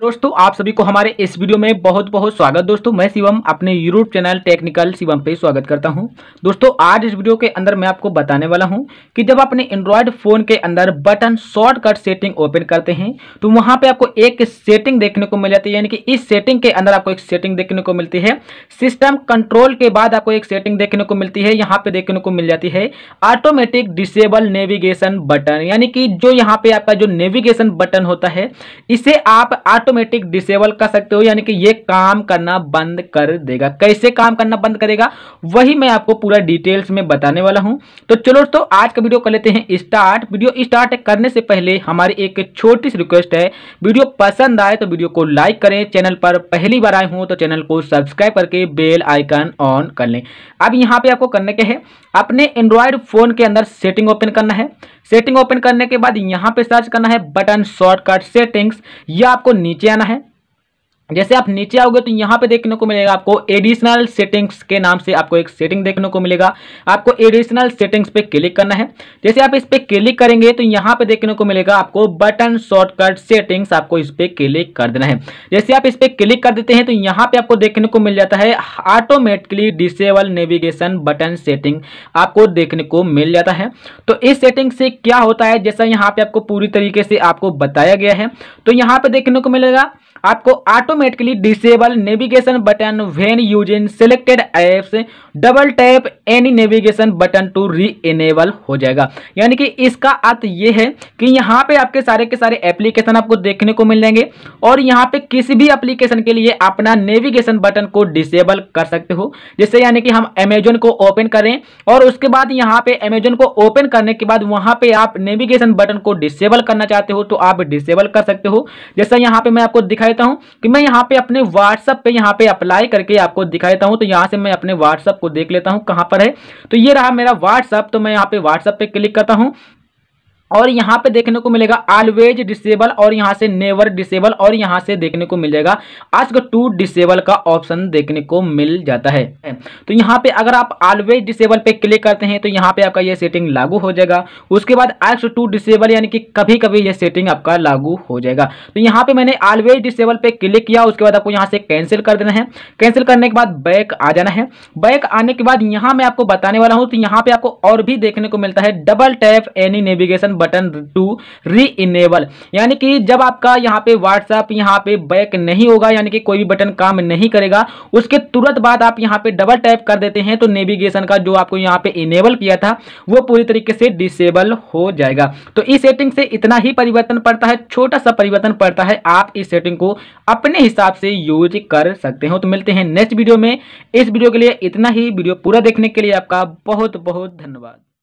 दोस्तों आप सभी को हमारे इस वीडियो में बहुत बहुत स्वागत दोस्तों मैं शिवम अपने यूट्यूब चैनल टेक्निकल शिवम पे स्वागत करता हूं दोस्तों आज इस वीडियो के अंदर मैं आपको बताने वाला हूं कि जब अपने एंड्रॉयड फ़ोन के अंदर बटन शॉर्टकट सेटिंग ओपन करते हैं तो वहां पे आपको एक सेटिंग देखने को मिल जाती है यानी कि इस सेटिंग के अंदर आपको एक सेटिंग देखने को मिलती है सिस्टम कंट्रोल के बाद आपको एक सेटिंग देखने को मिलती है यहाँ पे देखने को मिल जाती है ऑटोमेटिक डिसेबल नेविगेशन बटन यानी कि जो यहाँ पे आपका जो नेविगेशन बटन होता है इसे आप ऑटोमेटिक डिसेबल कर सकते हो यानी कि ये काम करना बंद कर देगा कैसे काम करना बंद करेगा वही मैं आपको पूरा डिटेल्स में बताने वाला हूं तो चलो तो आज का वीडियो कर लेते हैं स्टार्ट वीडियो स्टार्ट करने से पहले हमारी एक छोटी सी रिक्वेस्ट है वीडियो पसंद आए तो वीडियो को लाइक करें चैनल पर पहली बार आए हूँ तो चैनल को सब्सक्राइब करके बेल आइकन ऑन कर लें अब यहाँ पे आपको करने के है अपने एंड्रॉयड फोन के अंदर सेटिंग ओपन करना है सेटिंग ओपन करने के बाद यहाँ पे सर्च करना है बटन शॉर्टकट सेटिंग्स ये आपको नीचे आना है जैसे आप नीचे आओगे तो यहाँ पे देखने को मिलेगा आपको एडिशनल सेटिंग्स के नाम से आपको एक सेटिंग देखने को मिलेगा आपको एडिशनल सेटिंग्स पे क्लिक करना है जैसे आप इस पर क्लिक करेंगे तो यहाँ पे देखने को मिलेगा आपको बटन शॉर्टकट सेटिंग्स आपको इस पर क्लिक कर देना है जैसे आप इस पर क्लिक कर देते हैं तो यहाँ पे आपको देखने को मिल जाता है automatically disable navigation button setting आपको देखने को मिल जाता है तो इस सेटिंग से क्या होता है जैसा यहाँ पे आपको पूरी तरीके से आपको बताया गया है तो यहाँ पे देखने को मिलेगा आपको automatically disable navigation button when using selected apps double tap any navigation button to reenable हो जाएगा यानी कि इसका अर्थ ये है कि यहाँ पे आपके सारे के सारे एप्लीकेशन आपको देखने को मिल जाएंगे और यहाँ पे किसी भी एप्लीकेशन के लिए अपना नेविगेशन बटन को डिसेबल कर सकते हो जैसे यानी कि हम अमेजोन को ओपन करें और उसके बाद यहाँ पे अमेजोन को ओपन करने के बाद वहाँ पे आप नेविगेशन बटन को डिसेबल करना चाहते हो तो आप डिसेबल कर सकते हो जैसा यहाँ पे मैं आपको दिखा दिखाता हूँ कि मैं यहाँ पे अपने व्हाट्सअप पे यहाँ पे अप्लाई करके आपको दिखाता हूँ तो यहाँ से मैं अपने व्हाट्सअप को देख लेता हूँ कहाँ पर है तो ये रहा मेरा व्हाट्सअप तो मैं यहाँ पे व्हाट्सअप पे क्लिक करता हूँ और यहाँ पे देखने को मिलेगा ऑलवेज डिसेबल और यहाँ से नेवर डिसेबल और यहाँ से देखने को मिल जाएगा आस्क टू डिसेबल का ऑप्शन देखने को मिल जाता है तो यहाँ पे अगर आप ऑलवेज डिसेबल पे क्लिक करते हैं तो यहाँ पे आपका ये सेटिंग लागू हो जाएगा उसके बाद आस्क टू डिसेबल यानी कि कभी कभी ये सेटिंग आपका लागू हो जाएगा तो यहाँ पे मैंने ऑलवेज डिसेबल पे क्लिक किया उसके बाद आपको यहाँ से कैंसिल कर देना है कैंसिल करने के बाद बैक आ जाना है बैक आने के बाद यहाँ मैं आपको बताने वाला हूँ तो यहाँ पे आपको और भी देखने को मिलता है double tap any navigation button to reenable यानी कि जब आपका यहाँ पे व्हाट्सएप यहाँ पे बैक नहीं होगा यानी कि कोई भी बटन काम नहीं करेगा उसके तुरंत बाद आप यहाँ पे डबल टैप कर देते हैं तो नेविगेशन का जो आपको यहाँ पे इनेबल किया था वो पूरी तरीके से डिसेबल हो जाएगा तो इस सेटिंग से इतना ही परिवर्तन पड़ता है छोटा सा परिवर्तन पड़ता है आप इस सेटिंग को अपने हिसाब से यूज कर सकते हो तो मिलते हैं नेक्स्ट वीडियो में इस वीडियो के लिए इतना ही वीडियो पूरा देखने के लिए आपका बहुत बहुत धन्यवाद